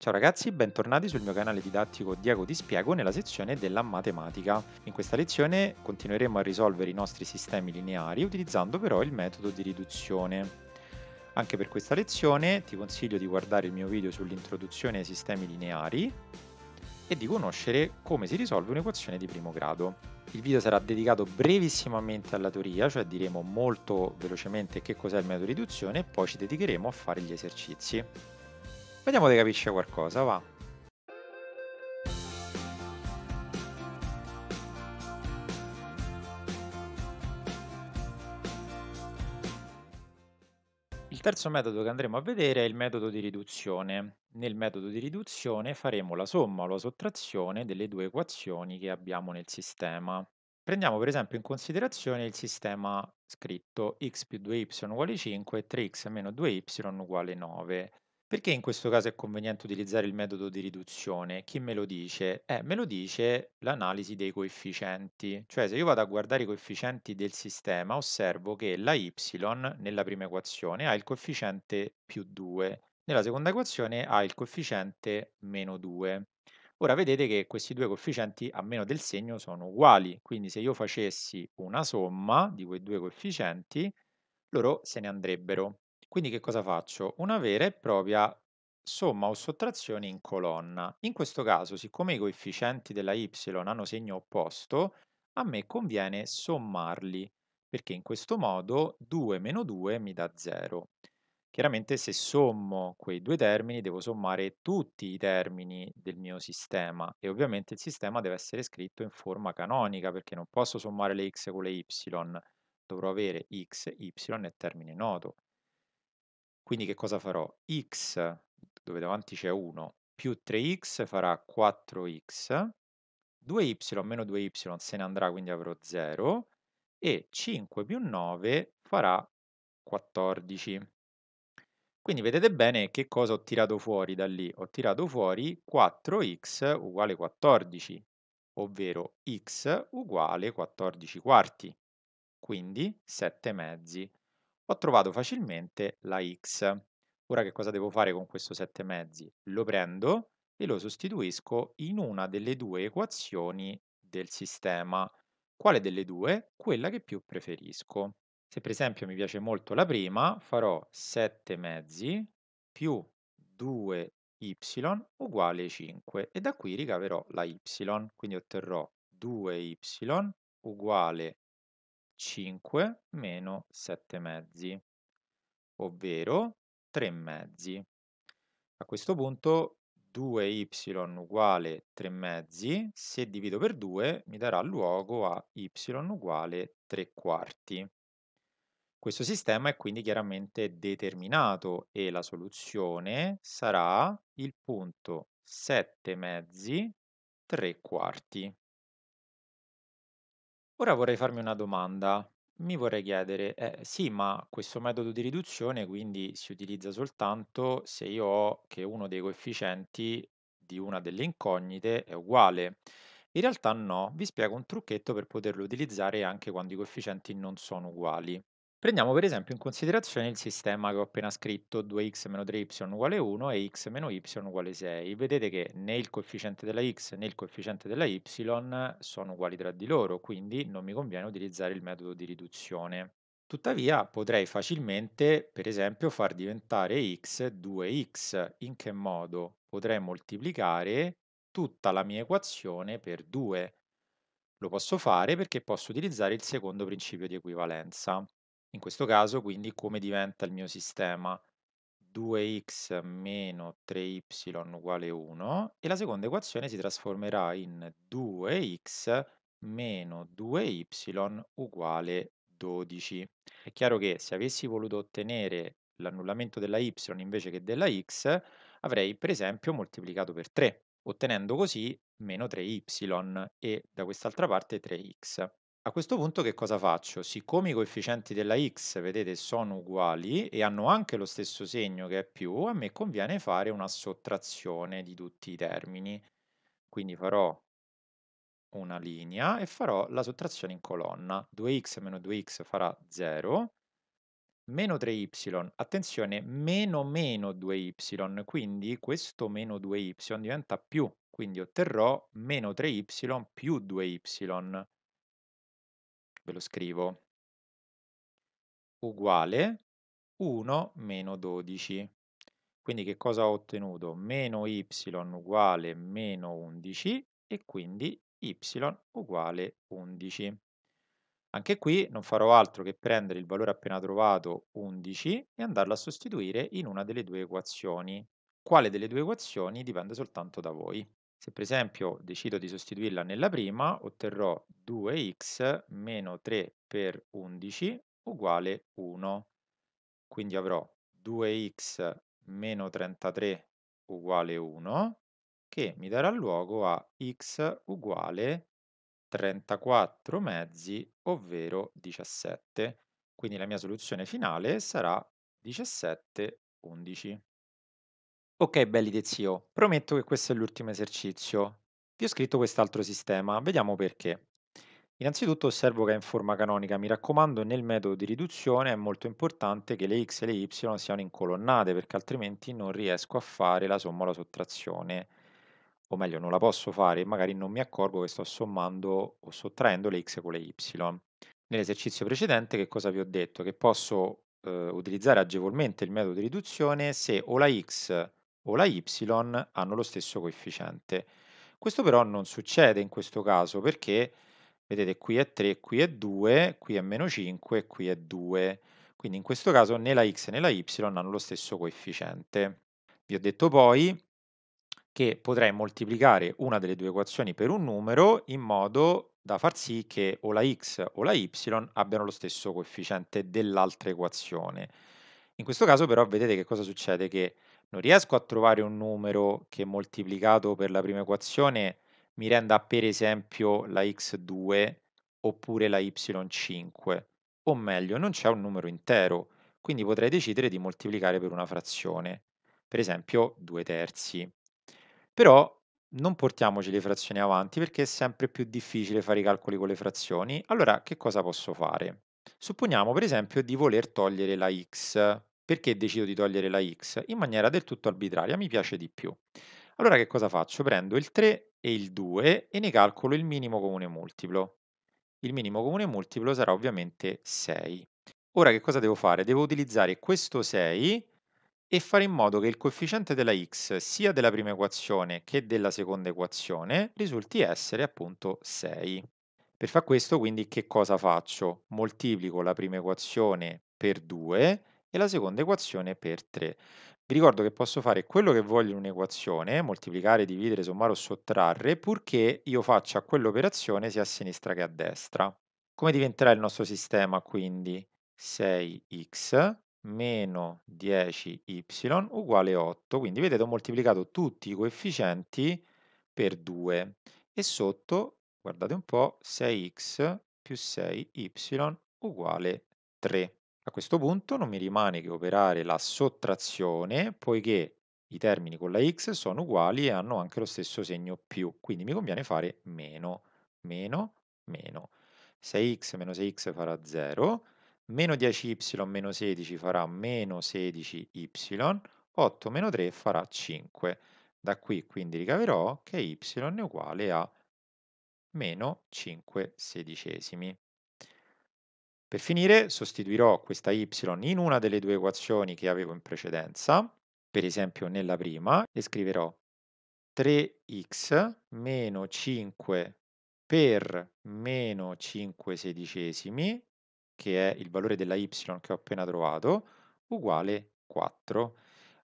Ciao ragazzi, bentornati sul mio canale didattico Diego Ti Spiego nella sezione della matematica. In questa lezione continueremo a risolvere i nostri sistemi lineari utilizzando però il metodo di riduzione. Anche per questa lezione ti consiglio di guardare il mio video sull'introduzione ai sistemi lineari e di conoscere come si risolve un'equazione di primo grado. Il video sarà dedicato brevissimamente alla teoria, cioè diremo molto velocemente che cos'è il metodo di riduzione e poi ci dedicheremo a fare gli esercizi. Vediamo se capisce qualcosa, va. Il terzo metodo che andremo a vedere è il metodo di riduzione. Nel metodo di riduzione faremo la somma o la sottrazione delle due equazioni che abbiamo nel sistema. Prendiamo per esempio in considerazione il sistema scritto x più 2y uguale 5 e 3x meno 2y uguale 9. Perché in questo caso è conveniente utilizzare il metodo di riduzione? Chi me lo dice? Eh, me lo dice l'analisi dei coefficienti, cioè se io vado a guardare i coefficienti del sistema, osservo che la y nella prima equazione ha il coefficiente più 2, nella seconda equazione ha il coefficiente meno 2. Ora vedete che questi due coefficienti a meno del segno sono uguali, quindi se io facessi una somma di quei due coefficienti, loro se ne andrebbero. Quindi che cosa faccio? Una vera e propria somma o sottrazione in colonna. In questo caso, siccome i coefficienti della y hanno segno opposto, a me conviene sommarli, perché in questo modo 2 meno 2 mi dà 0. Chiaramente se sommo quei due termini devo sommare tutti i termini del mio sistema e ovviamente il sistema deve essere scritto in forma canonica perché non posso sommare le x con le y, dovrò avere x, y e termine noto. Quindi che cosa farò? x, dove davanti c'è 1, più 3x farà 4x, 2y meno 2y se ne andrà, quindi avrò 0, e 5 più 9 farà 14. Quindi vedete bene che cosa ho tirato fuori da lì. Ho tirato fuori 4x uguale 14, ovvero x uguale 14 quarti, quindi 7 mezzi ho trovato facilmente la x. Ora che cosa devo fare con questo 7 mezzi? Lo prendo e lo sostituisco in una delle due equazioni del sistema. Quale delle due? Quella che più preferisco. Se per esempio mi piace molto la prima, farò 7 mezzi più 2y uguale 5 e da qui ricaverò la y, quindi otterrò 2y uguale 5 meno 7 mezzi, ovvero 3 mezzi. A questo punto 2y uguale 3 mezzi, se divido per 2 mi darà luogo a y uguale 3 quarti. Questo sistema è quindi chiaramente determinato e la soluzione sarà il punto 7 mezzi 3 quarti. Ora vorrei farmi una domanda. Mi vorrei chiedere, eh, sì, ma questo metodo di riduzione quindi si utilizza soltanto se io ho che uno dei coefficienti di una delle incognite è uguale. In realtà no, vi spiego un trucchetto per poterlo utilizzare anche quando i coefficienti non sono uguali. Prendiamo per esempio in considerazione il sistema che ho appena scritto, 2x-3y uguale 1 e x-y uguale 6. Vedete che né il coefficiente della x né il coefficiente della y sono uguali tra di loro, quindi non mi conviene utilizzare il metodo di riduzione. Tuttavia potrei facilmente, per esempio, far diventare x 2x. In che modo? Potrei moltiplicare tutta la mia equazione per 2. Lo posso fare perché posso utilizzare il secondo principio di equivalenza. In questo caso quindi come diventa il mio sistema? 2x meno 3y uguale 1 e la seconda equazione si trasformerà in 2x meno 2y uguale 12. È chiaro che se avessi voluto ottenere l'annullamento della y invece che della x, avrei per esempio moltiplicato per 3, ottenendo così meno 3y e da quest'altra parte 3x. A questo punto che cosa faccio? Siccome i coefficienti della x, vedete, sono uguali e hanno anche lo stesso segno che è più, a me conviene fare una sottrazione di tutti i termini. Quindi farò una linea e farò la sottrazione in colonna. 2x meno 2x farà 0, meno 3y, attenzione, meno meno 2y, quindi questo meno 2y diventa più, quindi otterrò meno 3y più 2y ve lo scrivo, uguale 1 meno 12. Quindi che cosa ho ottenuto? Meno y uguale meno 11 e quindi y uguale 11. Anche qui non farò altro che prendere il valore appena trovato 11 e andarlo a sostituire in una delle due equazioni. Quale delle due equazioni dipende soltanto da voi. Se per esempio decido di sostituirla nella prima, otterrò 2x meno 3 per 11 uguale 1. Quindi avrò 2x meno 33 uguale 1, che mi darà luogo a x uguale 34 mezzi, ovvero 17. Quindi la mia soluzione finale sarà 17 11. Ok, belli di zio, prometto che questo è l'ultimo esercizio. Vi ho scritto quest'altro sistema, vediamo perché. Innanzitutto osservo che è in forma canonica, mi raccomando nel metodo di riduzione è molto importante che le x e le y siano incolonnate, perché altrimenti non riesco a fare la somma o la sottrazione, o meglio non la posso fare e magari non mi accorgo che sto sommando o sottraendo le x con le y. Nell'esercizio precedente che cosa vi ho detto? Che posso eh, utilizzare agevolmente il metodo di riduzione se o la x o la y hanno lo stesso coefficiente. Questo però non succede in questo caso perché, vedete, qui è 3, qui è 2, qui è meno 5 qui è 2. Quindi in questo caso né la x né la y hanno lo stesso coefficiente. Vi ho detto poi che potrei moltiplicare una delle due equazioni per un numero in modo da far sì che o la x o la y abbiano lo stesso coefficiente dell'altra equazione. In questo caso però vedete che cosa succede? Che non riesco a trovare un numero che moltiplicato per la prima equazione mi renda per esempio la x2 oppure la y5, o meglio non c'è un numero intero, quindi potrei decidere di moltiplicare per una frazione, per esempio 2 terzi. Però non portiamoci le frazioni avanti perché è sempre più difficile fare i calcoli con le frazioni, allora che cosa posso fare? Supponiamo per esempio di voler togliere la x perché decido di togliere la x? In maniera del tutto arbitraria, mi piace di più. Allora che cosa faccio? Prendo il 3 e il 2 e ne calcolo il minimo comune multiplo. Il minimo comune multiplo sarà ovviamente 6. Ora che cosa devo fare? Devo utilizzare questo 6 e fare in modo che il coefficiente della x sia della prima equazione che della seconda equazione risulti essere appunto 6. Per far questo quindi che cosa faccio? Moltiplico la prima equazione per 2 e la seconda equazione per 3. Vi ricordo che posso fare quello che voglio in un'equazione, moltiplicare, dividere, sommare o sottrarre, purché io faccia quell'operazione sia a sinistra che a destra. Come diventerà il nostro sistema quindi? 6x meno 10y uguale 8, quindi vedete ho moltiplicato tutti i coefficienti per 2 e sotto, guardate un po', 6x più 6y uguale 3. A questo punto non mi rimane che operare la sottrazione, poiché i termini con la x sono uguali e hanno anche lo stesso segno più, quindi mi conviene fare meno, meno, meno. 6x meno 6x farà 0, meno 10y meno 16 farà meno 16y, 8 meno 3 farà 5. Da qui quindi ricaverò che y è uguale a meno 5 sedicesimi. Per finire sostituirò questa y in una delle due equazioni che avevo in precedenza, per esempio nella prima, e scriverò 3x meno 5 per meno 5 sedicesimi, che è il valore della y che ho appena trovato, uguale 4.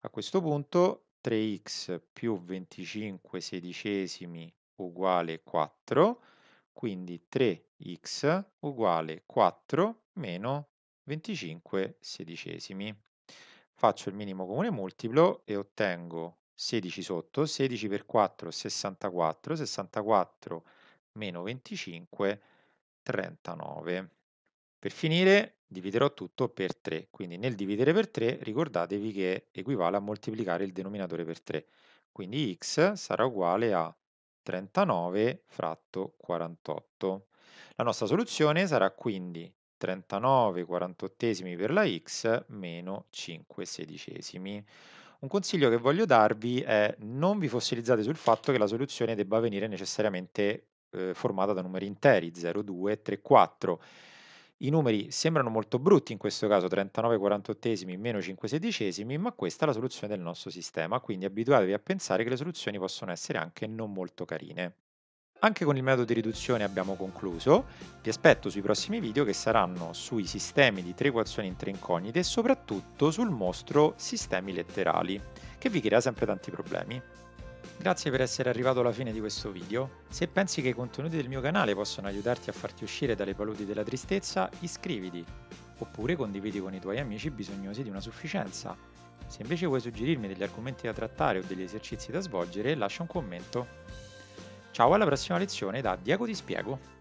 A questo punto 3x più 25 sedicesimi uguale 4, quindi 3x uguale 4 meno 25 sedicesimi. Faccio il minimo comune multiplo e ottengo 16 sotto, 16 per 4 64, 64 meno 25 39. Per finire dividerò tutto per 3, quindi nel dividere per 3 ricordatevi che equivale a moltiplicare il denominatore per 3, quindi x sarà uguale a 39 fratto 48. La nostra soluzione sarà quindi 39 48 per la x meno 5 sedicesimi. Un consiglio che voglio darvi è non vi fossilizzate sul fatto che la soluzione debba venire necessariamente eh, formata da numeri interi 0, 2, 3, 4 i numeri sembrano molto brutti in questo caso, 39 48esimi meno 5 sedicesimi, ma questa è la soluzione del nostro sistema, quindi abituatevi a pensare che le soluzioni possono essere anche non molto carine. Anche con il metodo di riduzione abbiamo concluso, vi aspetto sui prossimi video che saranno sui sistemi di tre equazioni in tre incognite e soprattutto sul mostro sistemi letterali, che vi crea sempre tanti problemi. Grazie per essere arrivato alla fine di questo video. Se pensi che i contenuti del mio canale possono aiutarti a farti uscire dalle paludi della tristezza, iscriviti oppure condividi con i tuoi amici bisognosi di una sufficienza. Se invece vuoi suggerirmi degli argomenti da trattare o degli esercizi da svolgere, lascia un commento. Ciao alla prossima lezione da Diego Ti Spiego.